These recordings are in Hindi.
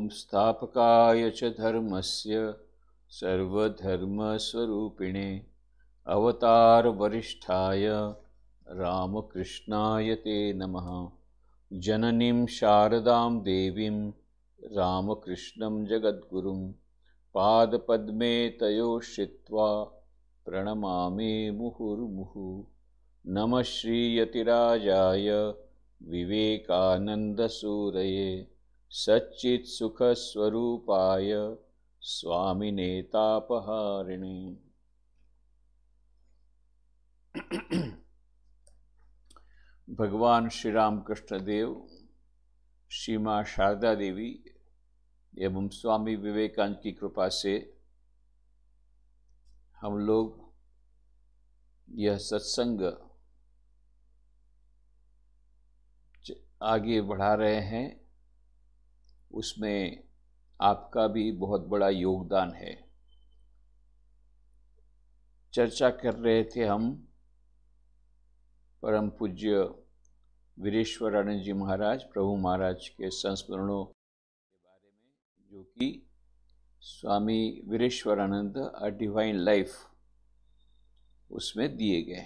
संस्थापकाय च धर्मस्य सर्वधर्मस्वरूपिणे अवतारवरिष्ठाय रामकृष्णाय ते नमः जननीं शारदां देवीं रामकृष्णं जगद्गुरुं पादपद्मे तयोश्चित्वा प्रणमामे नमः श्रीयतिराजाय विवेकानन्दसूरये सुख स्वामी नेतापहारिणी भगवान श्री राम कृष्ण देव श्री शारदा देवी एवं स्वामी विवेकानंद की कृपा से हम लोग यह सत्संग आगे बढ़ा रहे हैं उसमें आपका भी बहुत बड़ा योगदान है चर्चा कर रहे थे हम परम पूज्य वीरेश्वरानंद जी महाराज प्रभु महाराज के संस्मरणों के बारे में जो कि स्वामी वीरेश्वरानंद अ डिवाइन लाइफ उसमें दिए गए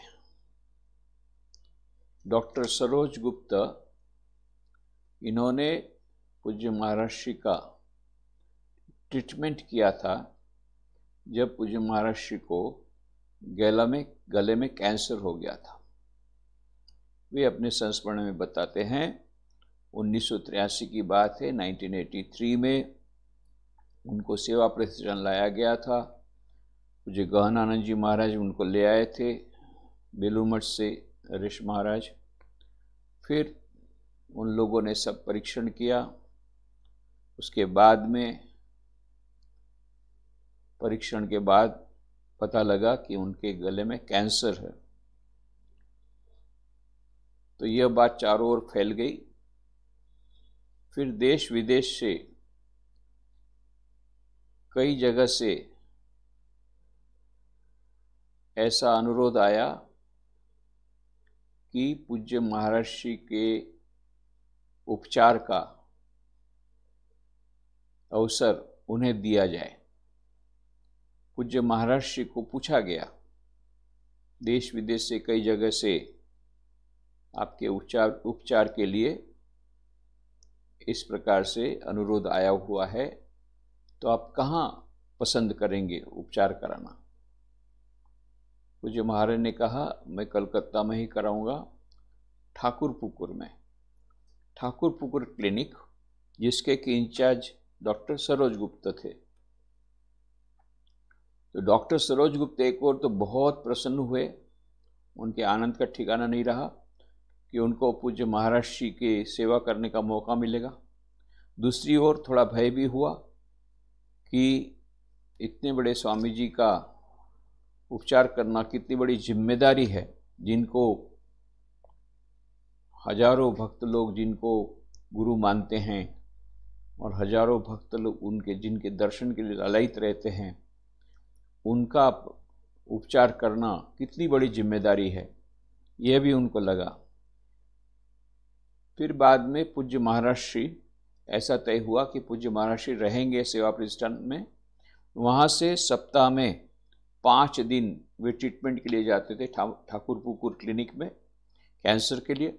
डॉक्टर सरोज गुप्ता इन्होंने पूज्य महर्षि का ट्रीटमेंट किया था जब पूज्य महर्षि को गला में गले में कैंसर हो गया था वे अपने संस्मरण में बताते हैं उन्नीस की बात है 1983 में उनको सेवा प्रतिष्ठान लाया गया था मुझे गहनानंद जी महाराज उनको ले आए थे बेलूमठ से हरीश महाराज फिर उन लोगों ने सब परीक्षण किया उसके बाद में परीक्षण के बाद पता लगा कि उनके गले में कैंसर है तो यह बात चारों ओर फैल गई फिर देश विदेश से कई जगह से ऐसा अनुरोध आया कि पूज्य महर्षि के उपचार का अवसर उन्हें दिया जाए पूज्य महाराष्ट्र को पूछा गया देश विदेश से कई जगह से आपके उपचार उपचार के लिए इस प्रकार से अनुरोध आया हुआ है तो आप कहाँ पसंद करेंगे उपचार कराना पूज्य महाराज ने कहा मैं कलकत्ता में ही कराऊंगा ठाकुर पुकुर में ठाकुर पुकुर क्लिनिक जिसके कि इंचार्ज डॉक्टर सरोज गुप्त थे तो डॉक्टर सरोज गुप्त एक और तो बहुत प्रसन्न हुए उनके आनंद का ठिकाना नहीं रहा कि उनको पूज्य महाराज जी की सेवा करने का मौका मिलेगा दूसरी ओर थोड़ा भय भी हुआ कि इतने बड़े स्वामी जी का उपचार करना कितनी बड़ी जिम्मेदारी है जिनको हजारों भक्त लोग जिनको गुरु मानते हैं और हजारों भक्त लोग उनके जिनके दर्शन के लिए ललयित रहते हैं उनका उपचार करना कितनी बड़ी जिम्मेदारी है यह भी उनको लगा फिर बाद में पूज्य महाराज श्री ऐसा तय हुआ कि पूज्य महाराज श्री रहेंगे सेवा प्रतिष्ठान में वहाँ से सप्ताह में पाँच दिन वे ट्रीटमेंट के लिए जाते थे ठाकुर पुकुर क्लिनिक में कैंसर के लिए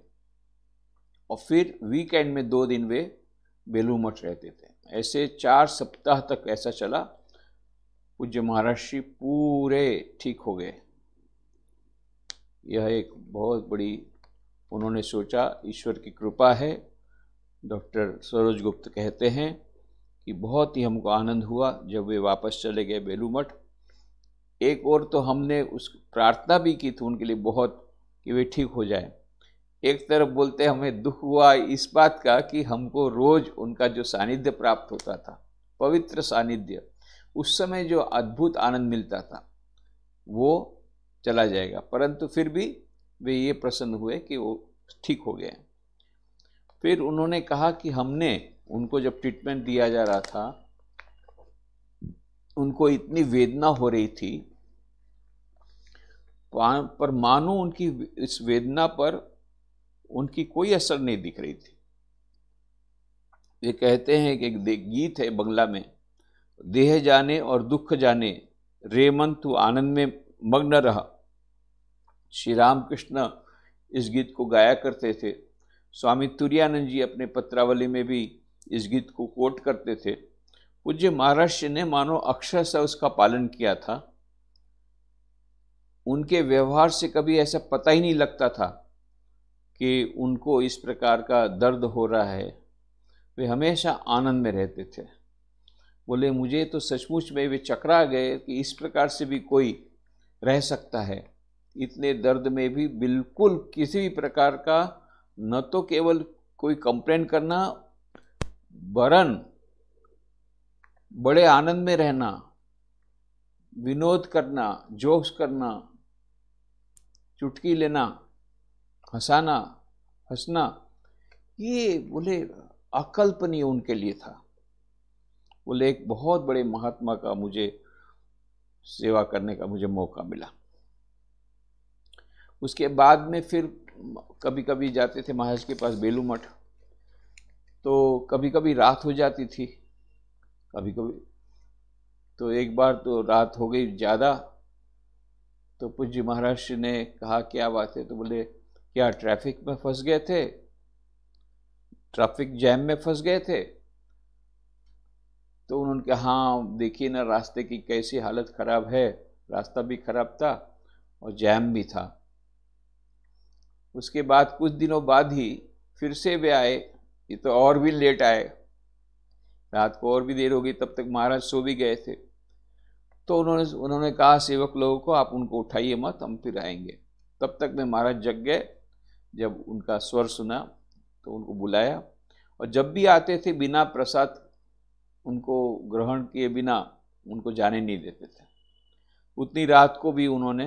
और फिर वीकेंड में दो दिन वे बेलू मठ रहते थे ऐसे चार सप्ताह तक ऐसा चला पूज्य महाराष्ट्री पूरे ठीक हो गए यह एक बहुत बड़ी उन्होंने सोचा ईश्वर की कृपा है डॉक्टर सरोज गुप्त कहते हैं कि बहुत ही हमको आनंद हुआ जब वे वापस चले गए बेलू मठ एक और तो हमने उस प्रार्थना भी की थी उनके लिए बहुत कि वे ठीक हो जाए एक तरफ बोलते हमें दुख हुआ इस बात का कि हमको रोज उनका जो सानिध्य प्राप्त होता था पवित्र सानिध्य उस समय जो अद्भुत आनंद मिलता था वो चला जाएगा परंतु फिर भी वे ये प्रसन्न हुए कि वो ठीक हो गए फिर उन्होंने कहा कि हमने उनको जब ट्रीटमेंट दिया जा रहा था उनको इतनी वेदना हो रही थी पर मानो उनकी इस वेदना पर उनकी कोई असर नहीं दिख रही थी वे कहते हैं कि एक गीत है बंगला में देह जाने और दुख जाने रेमन तू आनंद में मग्न रहा श्री रामकृष्ण इस गीत को गाया करते थे स्वामी तुरानंद जी अपने पत्रावली में भी इस गीत को कोट करते थे पूज्य महाराष्ट्र ने मानो अक्षर से उसका पालन किया था उनके व्यवहार से कभी ऐसा पता ही नहीं लगता था कि उनको इस प्रकार का दर्द हो रहा है वे हमेशा आनंद में रहते थे बोले मुझे तो सचमुच में वे चकरा गए कि इस प्रकार से भी कोई रह सकता है इतने दर्द में भी बिल्कुल किसी भी प्रकार का न तो केवल कोई कंप्लेन करना वरन बड़े आनंद में रहना विनोद करना जोक्स करना चुटकी लेना हंसाना हंसना ये बोले अकल्पनीय उनके लिए था बोले एक बहुत बड़े महात्मा का मुझे सेवा करने का मुझे मौका मिला उसके बाद में फिर कभी कभी जाते थे महाराज के पास बेलू मठ तो कभी कभी रात हो जाती थी कभी कभी तो एक बार तो रात हो गई ज़्यादा तो पूज्य महाराज ने कहा क्या बात है तो बोले क्या ट्रैफिक में फंस गए थे ट्रैफिक जैम में फंस गए थे तो उन्होंने कहा हाँ देखिए ना रास्ते की कैसी हालत ख़राब है रास्ता भी ख़राब था और जैम भी था उसके बाद कुछ दिनों बाद ही फिर से वे आए ये तो और भी लेट आए रात को और भी देर होगी तब तक महाराज सो भी गए थे तो उन्होंने उन्होंने कहा सेवक लोगों को आप उनको उठाइए मत हम फिर आएंगे तब तक मैं महाराज जग गए जब उनका स्वर सुना तो उनको बुलाया और जब भी आते थे बिना प्रसाद उनको ग्रहण किए बिना उनको जाने नहीं देते थे उतनी रात को भी उन्होंने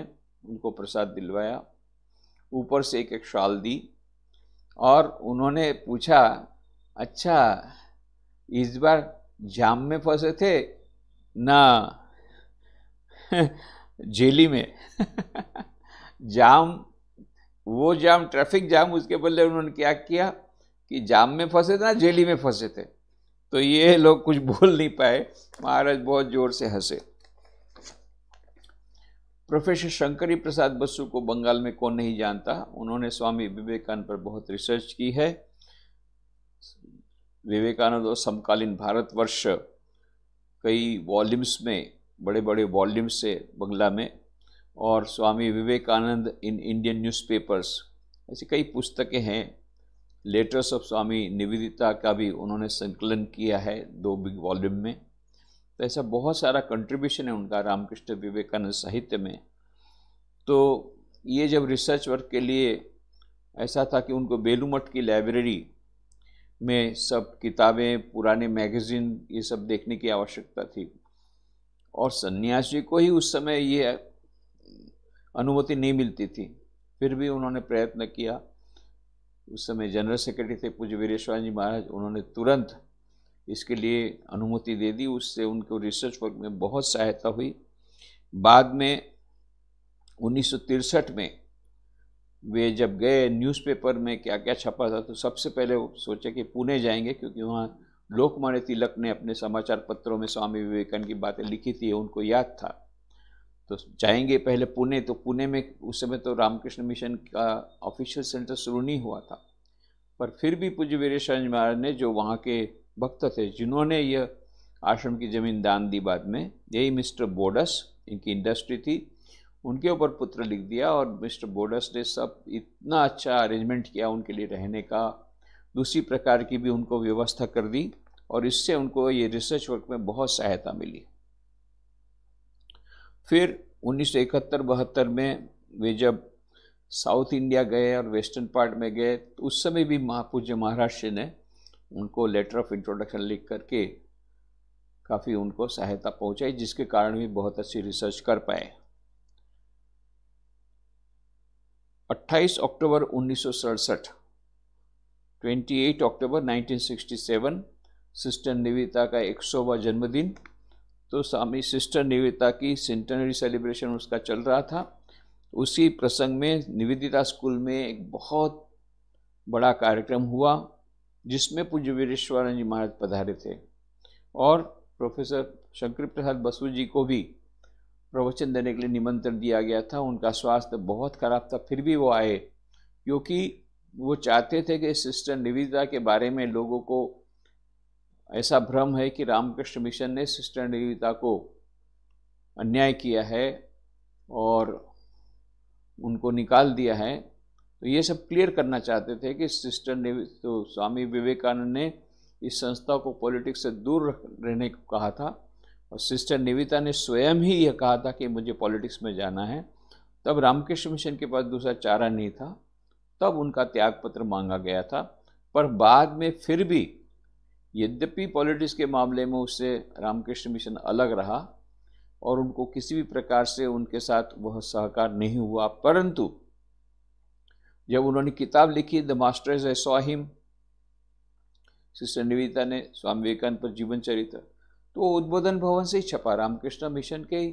उनको प्रसाद दिलवाया ऊपर से एक एक शाल दी और उन्होंने पूछा अच्छा इस बार जाम में फंसे थे ना जेली में जाम वो जाम ट्रैफिक जाम उसके बदले उन्होंने क्या किया कि जाम में फंसे थे ना जेली में फंसे थे तो ये लोग कुछ बोल नहीं पाए महाराज बहुत जोर से हंसे प्रोफेसर शंकरी प्रसाद बसु को बंगाल में कौन नहीं जानता उन्होंने स्वामी विवेकानंद पर बहुत रिसर्च की है विवेकानंद और समकालीन भारतवर्ष कई वॉल्यूम्स में बड़े बड़े वॉल्यूम्स से बंगला में और Swami Vivekananda in Indian newspapers ऐसी कई पुस्तकें हैं लेटर्स ऑफ स्वामी निवेदिता का भी उन्होंने संकलन किया है दो बिग वॉल्यूम में तो ऐसा बहुत सारा कंट्रीब्यूशन है उनका रामकृष्ण विवेकानंद साहित्य में तो ये जब रिसर्च वर्क के लिए ऐसा था कि उनको बेलूमठ की लाइब्रेरी में सब किताबें पुराने मैगज़ीन ये सब देखने की आवश्यकता थी और सन्यासी को ही उस समय ये अनुमति नहीं मिलती थी फिर भी उन्होंने प्रयत्न किया उस समय जनरल सेक्रेटरी थे पूज्य वीरेश्वर जी महाराज उन्होंने तुरंत इसके लिए अनुमति दे दी उससे उनको रिसर्च वर्क में बहुत सहायता हुई बाद में उन्नीस में वे जब गए न्यूज़पेपर में क्या क्या छपा था तो सबसे पहले वो सोचे कि पुणे जाएंगे क्योंकि वहाँ लोकमान्य तिलक ने अपने समाचार पत्रों में स्वामी विवेकानंद की बातें लिखी थी उनको याद था तो जाएंगे पहले पुणे तो पुणे में उस समय तो रामकृष्ण मिशन का ऑफिशियल सेंटर शुरू नहीं हुआ था पर फिर भी पूज्य वीरेश महाराज ने जो वहाँ के भक्त थे जिन्होंने यह आश्रम की ज़मीन दान दी बाद में यही मिस्टर बोडस इनकी इंडस्ट्री थी उनके ऊपर पुत्र लिख दिया और मिस्टर बोडस ने सब इतना अच्छा अरेंजमेंट किया उनके लिए रहने का दूसरी प्रकार की भी उनको व्यवस्था कर दी और इससे उनको ये रिसर्च वर्क में बहुत सहायता मिली फिर 1971-72 में वे जब साउथ इंडिया गए और वेस्टर्न पार्ट में गए तो उस समय भी महापूज्य महाराष्ट्र ने उनको लेटर ऑफ इंट्रोडक्शन लिख करके काफ़ी उनको सहायता पहुंचाई जिसके कारण भी बहुत अच्छी रिसर्च कर पाए 28 अक्टूबर उन्नीस 28 अक्टूबर 1967 सिस्टर निविता का सौवा जन्मदिन तो स्वामी सिस्टर निवेदिता की सेंटनरी सेलिब्रेशन उसका चल रहा था उसी प्रसंग में निवेदिता स्कूल में एक बहुत बड़ा कार्यक्रम हुआ जिसमें पूज्य वीरेश्वर जी महाराज पधारे थे और प्रोफेसर शंकर प्रसाद बसु जी को भी प्रवचन देने के लिए निमंत्रण दिया गया था उनका स्वास्थ्य बहुत खराब था फिर भी वो आए क्योंकि वो चाहते थे कि सिस्टर निवेदिता के बारे में लोगों को ऐसा भ्रम है कि रामकृष्ण मिशन ने सिस्टर निवेदिता को अन्याय किया है और उनको निकाल दिया है तो ये सब क्लियर करना चाहते थे कि सिस्टर ने तो स्वामी विवेकानंद ने इस संस्था को पॉलिटिक्स से दूर रहने को कहा था और सिस्टर निविता ने स्वयं ही यह कहा था कि मुझे पॉलिटिक्स में जाना है तब रामकृष्ण मिशन के पास दूसरा चारा नहीं था तब उनका त्यागपत्र मांगा गया था पर बाद में फिर भी यद्यपि पॉलिटिक्स के मामले में उससे रामकृष्ण मिशन अलग रहा और उनको किसी भी प्रकार से उनके साथ वह सहकार नहीं हुआ परंतु जब उन्होंने किताब लिखी the Master as I saw him Sister Nivedita ने स्वामी विवेकानंद पर जीवन चरित्र तो उद्बोधन भवन से ही छपा रामकृष्ण मिशन के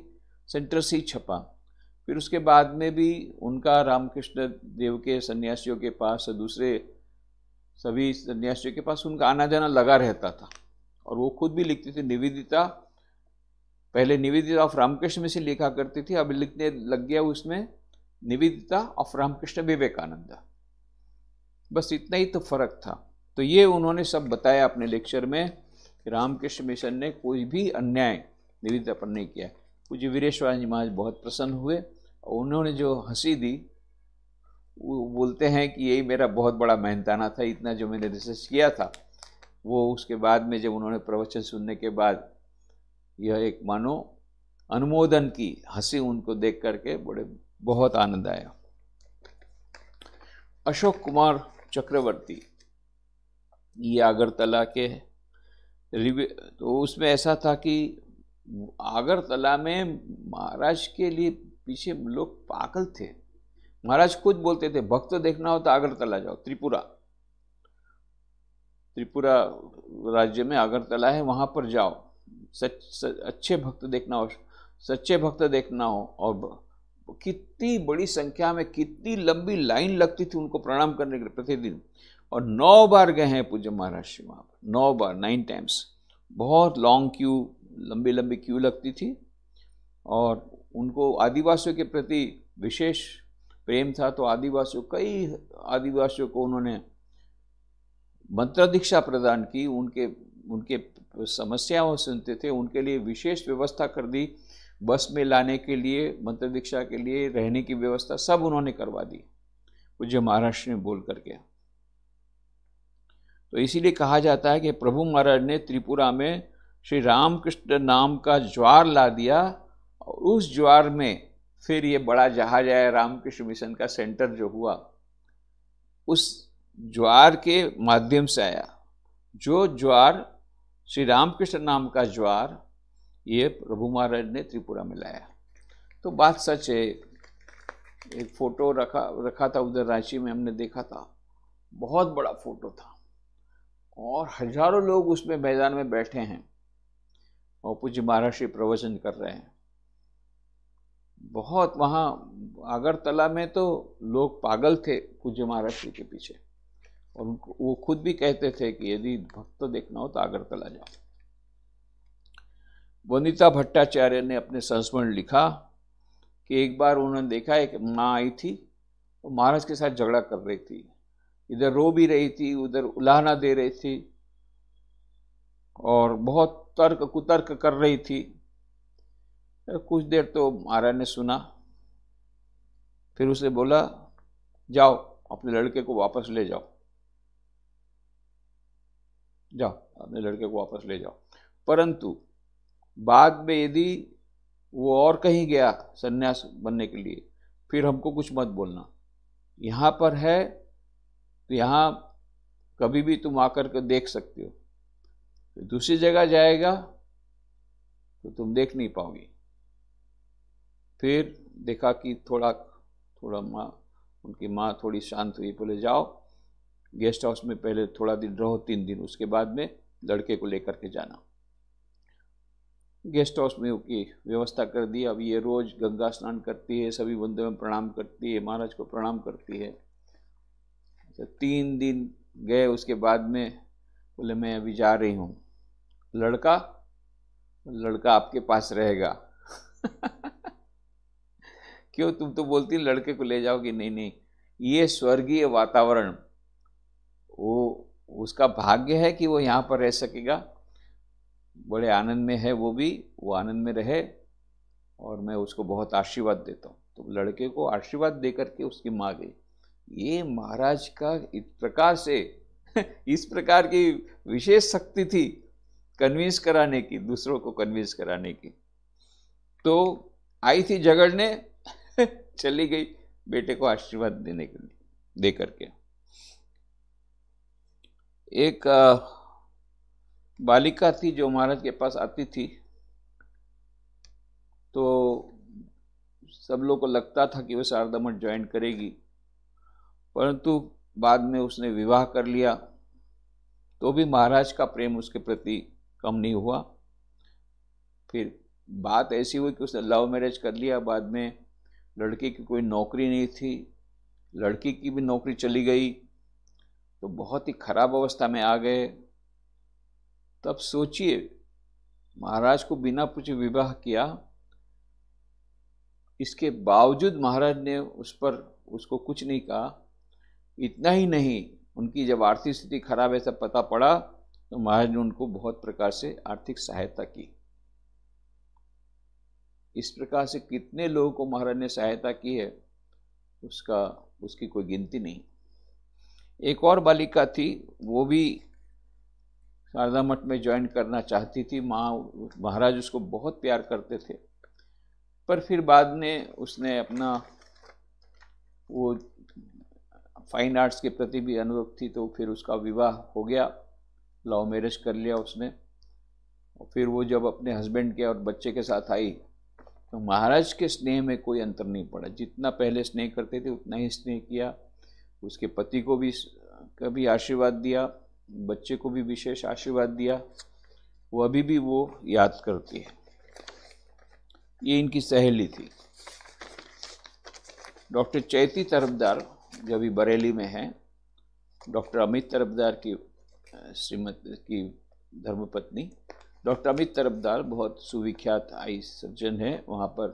सेंटर से ही छपा फिर उसके बाद में भी उनका रामकृष्ण देव के सन्यासियों के पास दूसरे सभी सन्यासियों के पास उनका आना जाना लगा रहता था और वो खुद भी लिखते थे निवेदिता पहले निवेदिता ऑफ रामकृष्ण में से लिखा करती थी अब लिखने लग गया उसमें निवेदिता ऑफ रामकृष्ण विवेकानंद बस इतना ही तो फर्क था तो ये उन्होंने सब बताया अपने लेक्चर में कि रामकृष्ण मिशन ने कोई भी अन्याय निवेदिता पर नहीं किया पूज्य वीरेश्वर जी महाराज बहुत प्रसन्न हुए और उन्होंने जो हंसी दी बोलते हैं कि यही मेरा बहुत बड़ा मेहनताना था इतना जो मैंने रिसर्च किया था वो उसके बाद में जब उन्होंने प्रवचन सुनने के बाद यह एक मानो अनुमोदन की हंसी उनको देख करके बड़े बहुत आनंद आया अशोक कुमार चक्रवर्ती ये आगरतला के तो उसमें ऐसा था कि आगरतला में महाराज के लिए पीछे लोग पागल थे महाराज खुद बोलते थे भक्त देखना हो तो अगरतला जाओ त्रिपुरा त्रिपुरा राज्य में आगरतला है वहां पर जाओ सच, सच अच्छे भक्त देखना हो सच्चे भक्त देखना हो और कितनी बड़ी संख्या में कितनी लंबी लाइन लगती थी उनको प्रणाम करने के लिए प्रतिदिन और नौ बार गए हैं पूज्य महाराज श्री वहाँ पर नौ बार नाइन टाइम्स बहुत लॉन्ग क्यू लंबी लंबी क्यू लगती थी और उनको आदिवासियों के प्रति विशेष प्रेम था तो आदिवासियों कई आदिवासियों को उन्होंने मंत्र दीक्षा प्रदान की उनके उनके समस्याओं सुनते थे उनके लिए विशेष व्यवस्था कर दी बस में लाने के लिए मंत्र दीक्षा के लिए रहने की व्यवस्था सब उन्होंने करवा दी पूज्य महाराष्ट्र में बोल करके तो इसीलिए कहा जाता है कि प्रभु महाराज ने त्रिपुरा में श्री रामकृष्ण नाम का ज्वार ला दिया और उस ज्वार में फिर ये बड़ा जहाज आया रामकृष्ण मिशन का सेंटर जो हुआ उस ज्वार के माध्यम से आया जो ज्वार श्री रामकृष्ण नाम का ज्वार ये प्रभु महाराज ने त्रिपुरा में लाया तो बात सच है एक फ़ोटो रखा रखा था उधर रांची में हमने देखा था बहुत बड़ा फ़ोटो था और हजारों लोग उसमें मैदान में बैठे हैं और पूज्य महाराज प्रवचन कर रहे हैं बहुत वहाँ आगरतला में तो लोग पागल थे पूज्य महाराज जी के पीछे और वो खुद भी कहते थे कि यदि भक्त देखना हो तो आगरतला जाओ वनिता भट्टाचार्य ने अपने संस्मरण लिखा कि एक बार उन्होंने देखा एक माँ आई थी और महाराज के साथ झगड़ा कर रही थी इधर रो भी रही थी उधर उलाहना दे रही थी और बहुत तर्क कुतर्क कर रही थी कुछ देर तो महाराज ने सुना फिर उसे बोला जाओ अपने लड़के को वापस ले जाओ जाओ अपने लड़के को वापस ले जाओ परंतु बाद में यदि वो और कहीं गया सन्यास बनने के लिए फिर हमको कुछ मत बोलना यहाँ पर है तो यहाँ कभी भी तुम आकर के देख सकते हो दूसरी जगह जाएगा तो तुम देख नहीं पाओगी फिर देखा कि थोड़ा थोड़ा माँ उनकी माँ थोड़ी शांत हुई बोले जाओ गेस्ट हाउस में पहले थोड़ा दिन रहो तीन दिन उसके बाद में लड़के को लेकर के जाना गेस्ट हाउस में उनकी व्यवस्था कर दी अब ये रोज़ गंगा स्नान करती है सभी बंदे में प्रणाम करती है महाराज को प्रणाम करती है तो तीन दिन गए उसके बाद में बोले मैं अभी जा रही हूँ लड़का लड़का आपके पास रहेगा क्यों तुम तो बोलती लड़के को ले जाओगे नहीं नहीं ये स्वर्गीय वातावरण वो उसका भाग्य है कि वो यहाँ पर रह सकेगा बड़े आनंद में है वो भी वो आनंद में रहे और मैं उसको बहुत आशीर्वाद देता हूँ तो लड़के को आशीर्वाद दे करके उसकी माँ गई ये महाराज का इस प्रकार से इस प्रकार की विशेष शक्ति थी कन्विंस कराने की दूसरों को कन्विंस कराने की तो आई थी झगड़ने चली गई बेटे को आशीर्वाद देने के लिए दे करके एक बालिका थी जो महाराज के पास आती थी तो सब लोग को लगता था कि वह शारदा मठ ज्वाइन करेगी परंतु बाद में उसने विवाह कर लिया तो भी महाराज का प्रेम उसके प्रति कम नहीं हुआ फिर बात ऐसी हुई कि उसने लव मैरिज कर लिया बाद में लड़के की कोई नौकरी नहीं थी लड़की की भी नौकरी चली गई तो बहुत ही खराब अवस्था में आ गए तब सोचिए महाराज को बिना पूछे विवाह किया इसके बावजूद महाराज ने उस पर उसको कुछ नहीं कहा इतना ही नहीं उनकी जब आर्थिक स्थिति खराब है सब पता पड़ा तो महाराज ने उनको बहुत प्रकार से आर्थिक सहायता की इस प्रकार से कितने लोगों को महाराज ने सहायता की है उसका उसकी कोई गिनती नहीं एक और बालिका थी वो भी शारदा मठ में ज्वाइन करना चाहती थी माँ महाराज उसको बहुत प्यार करते थे पर फिर बाद में उसने अपना वो फाइन आर्ट्स के प्रति भी अनुरोध थी तो फिर उसका विवाह हो गया लव मैरिज कर लिया उसने और फिर वो जब अपने हस्बैंड के और बच्चे के साथ आई तो महाराज के स्नेह में कोई अंतर नहीं पड़ा जितना पहले स्नेह करते थे उतना ही स्नेह किया उसके पति को भी कभी आशीर्वाद दिया बच्चे को भी विशेष आशीर्वाद दिया वो अभी भी वो याद करती है ये इनकी सहेली थी डॉक्टर चैती तरफदार जो अभी बरेली में हैं डॉक्टर अमित तरफदार की श्रीमती की धर्मपत्नी डॉक्टर अमित तरफदार बहुत सुविख्यात आई सर्जन है वहाँ पर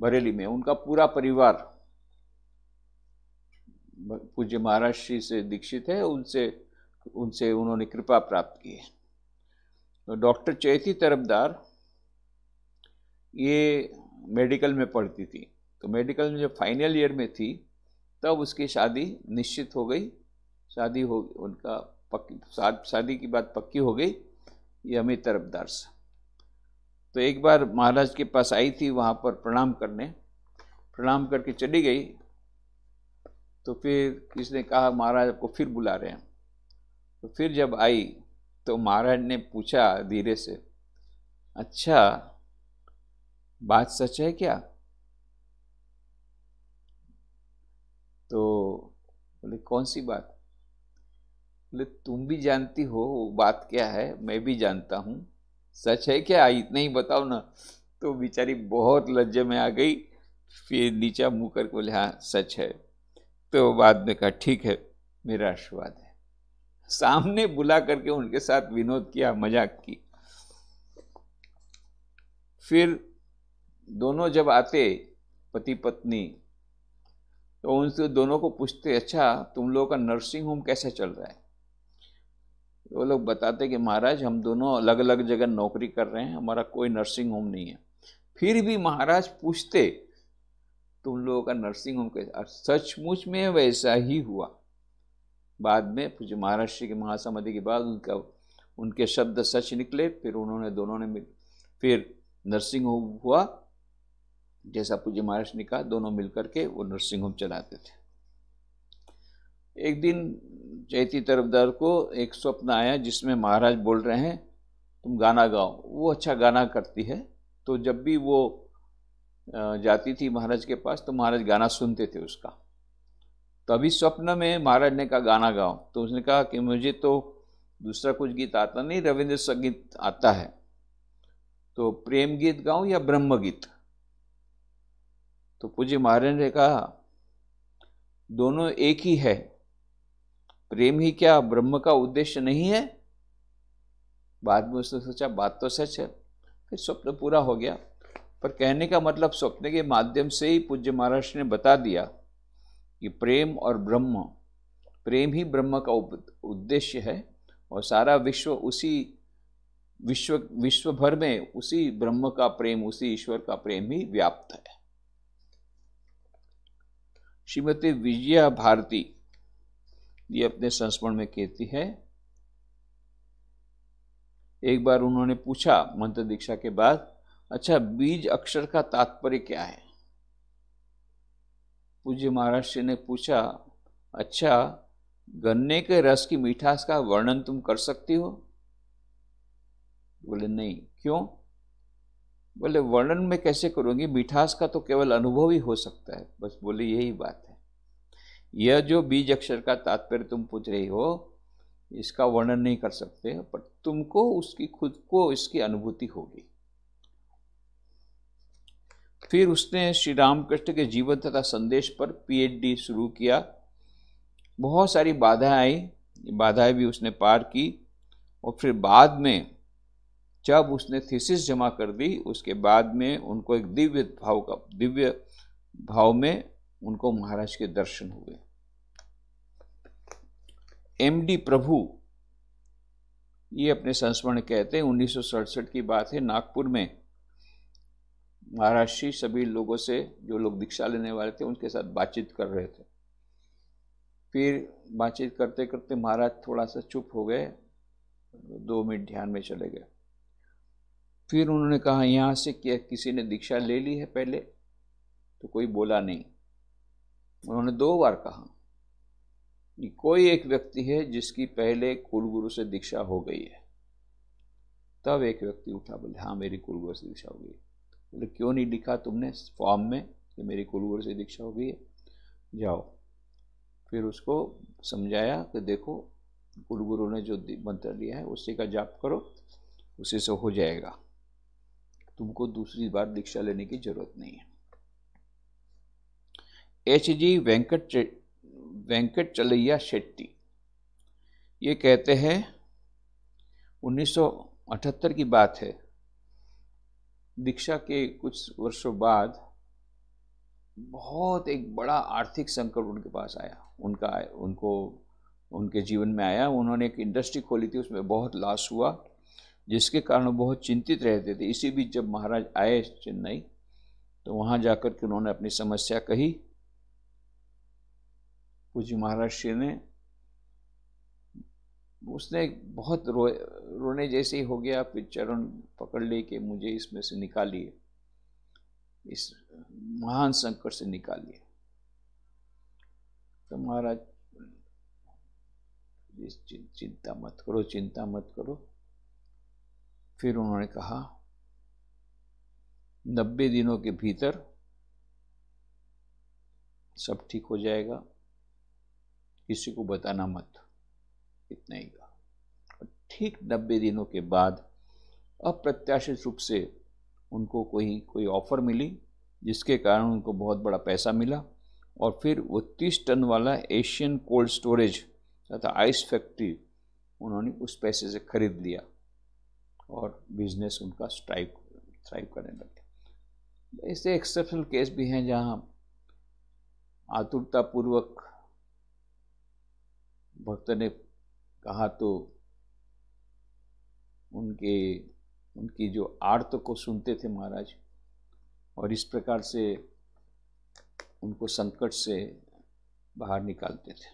बरेली में उनका पूरा परिवार पूज्य महाराज श्री से दीक्षित है उनसे उनसे उन्होंने कृपा प्राप्त की है तो डॉक्टर चैती तरफदार ये मेडिकल में पढ़ती थी तो मेडिकल में जब फाइनल ईयर में थी तब उसकी शादी निश्चित हो गई शादी हो उनका पक्की शादी की बात पक्की हो गई ये अमित तरफदार से तो एक बार महाराज के पास आई थी वहाँ पर प्रणाम करने प्रणाम करके चली गई तो फिर किसने कहा महाराज आपको फिर बुला रहे हैं तो फिर जब आई तो महाराज ने पूछा धीरे से अच्छा बात सच है क्या तो बोले कौन सी बात बोले तुम भी जानती हो वो बात क्या है मैं भी जानता हूँ सच है क्या इतना ही बताओ ना तो बेचारी बहुत लज्जे में आ गई फिर नीचा मुँह करके बोले हाँ सच है तो बाद में कहा ठीक है मेरा आशीर्वाद है सामने बुला करके उनके साथ विनोद किया मजाक की फिर दोनों जब आते पति पत्नी तो उनसे दोनों को पूछते अच्छा तुम लोगों का नर्सिंग होम कैसे चल रहा है वो लोग बताते कि महाराज हम दोनों अलग अलग जगह नौकरी कर रहे हैं हमारा कोई नर्सिंग होम नहीं है फिर भी महाराज पूछते तुम लोगों का नर्सिंग होम कैसे सचमुच में वैसा ही हुआ बाद में पूज्य महाराज श्री के महासमाधि के बाद उनका उनके शब्द सच निकले फिर उन्होंने दोनों ने मिल फिर नर्सिंग होम हुआ जैसा पूज्य महाराज ने कहा दोनों मिलकर के वो नर्सिंग होम चलाते थे एक दिन चैती तरफदार को एक स्वप्न आया जिसमें महाराज बोल रहे हैं तुम गाना गाओ वो अच्छा गाना करती है तो जब भी वो जाती थी महाराज के पास तो महाराज गाना सुनते थे उसका तो अभी स्वप्न में महाराज ने कहा गाना गाओ तो उसने कहा कि मुझे तो दूसरा कुछ गीत आता नहीं रविंद्र संगीत आता है तो प्रेम गीत गाऊं या ब्रह्म गीत तो पूज्य महाराज ने कहा दोनों एक ही है प्रेम ही क्या ब्रह्म का उद्देश्य नहीं है बाद में उसने सोचा बात तो सच है फिर स्वप्न पूरा हो गया पर कहने का मतलब स्वप्न के माध्यम से ही पूज्य महाराष्ट्र ने बता दिया कि प्रेम और ब्रह्म प्रेम ही ब्रह्म का उद्देश्य है और सारा विश्व उसी विश्व विश्व भर में उसी ब्रह्म का प्रेम उसी ईश्वर का प्रेम ही व्याप्त है श्रीमती विजया भारती ये अपने संस्मरण में कहती है एक बार उन्होंने पूछा मंत्र दीक्षा के बाद अच्छा बीज अक्षर का तात्पर्य क्या है पूज्य महाराज जी ने पूछा अच्छा गन्ने के रस की मिठास का वर्णन तुम कर सकती हो बोले नहीं क्यों बोले वर्णन में कैसे करूंगी मिठास का तो केवल अनुभव ही हो सकता है बस बोले यही बात है यह जो बीज अक्षर का तात्पर्य तुम पूछ रही हो इसका वर्णन नहीं कर सकते पर तुमको उसकी खुद को इसकी अनुभूति होगी फिर उसने श्री रामकृष्ण के जीवन तथा संदेश पर पीएचडी शुरू किया बहुत सारी बाधाएं आई बाधाएं भी उसने पार की और फिर बाद में जब उसने थीसिस जमा कर दी उसके बाद में उनको एक दिव्य भाव का दिव्य भाव में उनको महाराज के दर्शन हुए एमडी प्रभु ये अपने संस्मरण कहते हैं उन्नीस की बात है नागपुर में महाराष्ट्री सभी लोगों से जो लोग दीक्षा लेने वाले थे उनके साथ बातचीत कर रहे थे फिर बातचीत करते करते महाराज थोड़ा सा चुप हो गए दो मिनट ध्यान में चले गए फिर उन्होंने कहा यहाँ से क्या किसी ने दीक्षा ले ली है पहले तो कोई बोला नहीं उन्होंने दो बार कहा कि कोई एक व्यक्ति है जिसकी पहले कुलगुरु से दीक्षा हो गई है तब एक व्यक्ति उठा बोले हाँ मेरी कुलगुरु से दीक्षा हो गई बोले क्यों नहीं लिखा तुमने फॉर्म में कि मेरी कुलगुरु से दीक्षा हो गई है जाओ फिर उसको समझाया कि देखो कुलगुरु ने जो मंत्र लिया है उसी का जाप करो उसी से हो जाएगा तुमको दूसरी बार दीक्षा लेने की ज़रूरत नहीं है एच जी वेंकट वेंकट चलैया शेट्टी ये कहते हैं 1978 की बात है दीक्षा के कुछ वर्षों बाद बहुत एक बड़ा आर्थिक संकट उनके पास आया उनका उनको उनके जीवन में आया उन्होंने एक इंडस्ट्री खोली थी उसमें बहुत लॉस हुआ जिसके कारण बहुत चिंतित रहते थे इसी बीच जब महाराज आए चेन्नई तो वहाँ जाकर के उन्होंने अपनी समस्या कही पूज्य महाराज श्री ने उसने बहुत रो रोने जैसे ही हो गया फिर चरण पकड़ ले के मुझे इसमें से निकालिए इस महान संकट से निकालिए तो महाराज चिंता मत करो चिंता मत करो फिर उन्होंने कहा नब्बे दिनों के भीतर सब ठीक हो जाएगा किसी को बताना मत इतना ही कहा ठीक नब्बे दिनों के बाद अप्रत्याशित रूप से उनको कोई कोई ऑफर मिली जिसके कारण उनको बहुत बड़ा पैसा मिला और फिर वो तीस टन वाला एशियन कोल्ड स्टोरेज तथा आइस फैक्ट्री उन्होंने उस पैसे से खरीद लिया और बिजनेस उनका स्ट्राइक थ्राइव करने लगे ऐसे एक्सेप्शनल केस भी हैं जहाँ आतुरतापूर्वक भक्त ने कहा तो उनके उनकी जो आर्त को सुनते थे महाराज और इस प्रकार से उनको संकट से बाहर निकालते थे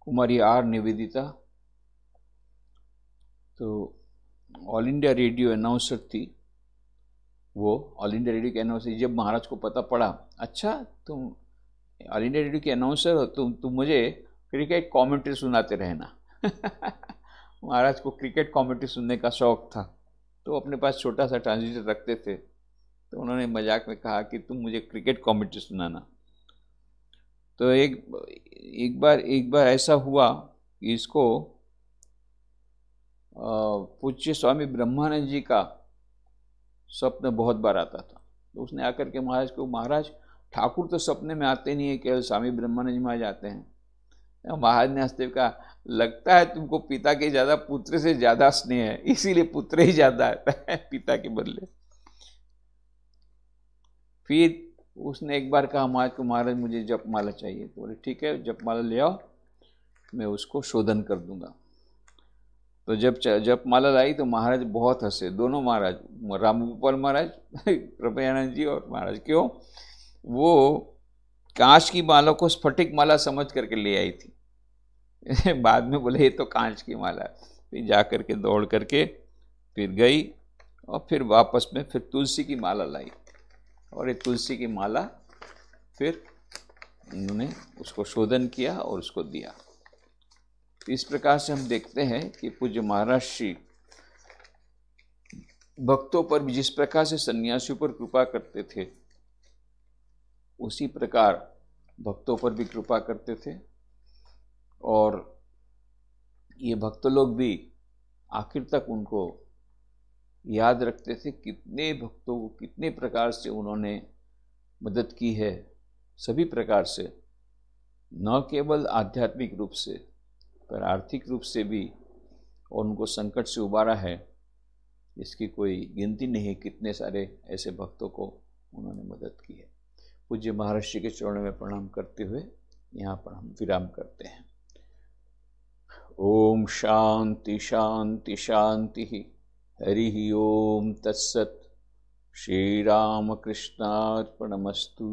कुमारी आर निवेदिता तो ऑल इंडिया रेडियो अनाउंसर थी वो ऑल इंडिया रेडियो के अनाउंसर जब महाराज को पता पड़ा अच्छा तुम ऑल इंडिया रेडियो के अनाउंसर हो तुम तुम मुझे क्रिकेट कमेंट्री सुनाते रहना महाराज को क्रिकेट कमेंट्री सुनने का शौक था तो अपने पास छोटा सा ट्रांसलेटर रखते थे तो उन्होंने मजाक में कहा कि तुम मुझे क्रिकेट कमेंट्री सुनाना तो एक एक बार एक बार ऐसा हुआ कि इसको पूज्य स्वामी ब्रह्मानंद जी का स्वप्न बहुत बार आता था तो उसने आकर के महाराज को महाराज ठाकुर तो सपने में आते नहीं है केवल स्वामी ब्रह्मानंद में जाते हैं महाराज ने हंसते कहा लगता है तुमको पिता के ज़्यादा पुत्र से ज़्यादा स्नेह है इसीलिए पुत्र ही ज़्यादा आता है पिता के बदले फिर उसने एक बार कहा महाराज को महाराज मुझे जपमाला चाहिए तो बोले ठीक है जपमाला ले आओ मैं उसको शोधन कर दूंगा तो जब जपमाला लाई तो महाराज बहुत हंसे दोनों महाराज रामगोपाल महाराज प्रभयानंद जी और महाराज क्यों वो कांच की माला को स्फटिक माला समझ करके ले आई थी बाद में बोले ये तो कांच की माला फिर जा करके दौड़ करके फिर गई और फिर वापस में फिर तुलसी की माला लाई और ये तुलसी की माला फिर उन्होंने उसको शोधन किया और उसको दिया इस प्रकार से हम देखते हैं कि पूज्य महाराज श्री भक्तों पर भी जिस प्रकार से सन्यासियों पर कृपा करते थे उसी प्रकार भक्तों पर भी कृपा करते थे और ये भक्त लोग भी आखिर तक उनको याद रखते थे कितने भक्तों को कितने प्रकार से उन्होंने मदद की है सभी प्रकार से न केवल आध्यात्मिक रूप से पर आर्थिक रूप से भी और उनको संकट से उबारा है इसकी कोई गिनती नहीं है कितने सारे ऐसे भक्तों को उन्होंने मदद की है पूज्य महाराज जी के चरणों में प्रणाम करते हुए यहाँ पर हम विराम करते हैं ओम शांति शांति शांति हरि ओम तत्सत श्री कृष्णार्पणमस्तु